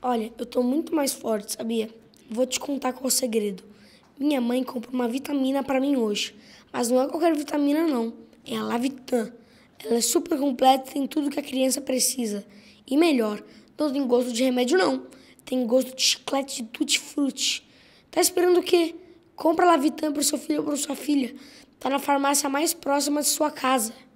Olha, eu tô muito mais forte, sabia? Vou te contar qual o segredo. Minha mãe comprou uma vitamina para mim hoje, mas não é qualquer vitamina não, é a Lavitan. Ela é super completa, tem tudo que a criança precisa. E melhor, não tem gosto de remédio não, tem gosto de chiclete de tutti-frutti. Tá esperando o quê? Compra Lavitan pro seu filho ou pra sua filha. Tá na farmácia mais próxima de sua casa.